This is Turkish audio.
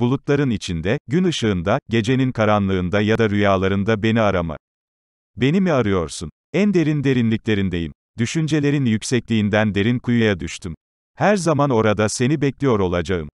Bulutların içinde, gün ışığında, gecenin karanlığında ya da rüyalarında beni arama. Beni mi arıyorsun? En derin derinliklerindeyim. Düşüncelerin yüksekliğinden derin kuyuya düştüm. Her zaman orada seni bekliyor olacağım.